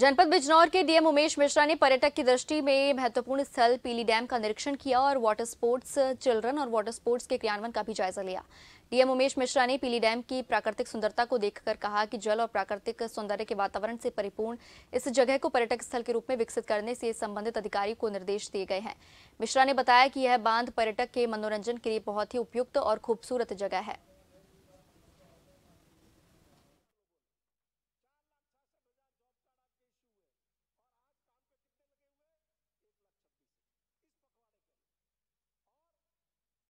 जनपद बिजनौर के डीएम उमेश मिश्रा ने पर्यटक की दृष्टि में महत्वपूर्ण स्थल पीली डैम का निरीक्षण किया और वाटर स्पोर्ट्स चिल्ड्रन और वाटर स्पोर्ट्स के क्रियान्वयन का भी जायजा लिया डीएम उमेश मिश्रा ने पीली डैम की प्राकृतिक सुंदरता को देखकर कहा कि जल और प्राकृतिक सौंदर्य के वातावरण से परिपूर्ण इस जगह को पर्यटक स्थल के रूप में विकसित करने से संबंधित अधिकारी को निर्देश दिए गए हैं मिश्रा ने बताया कि यह बांध पर्यटक के मनोरंजन के लिए बहुत ही उपयुक्त और खूबसूरत जगह है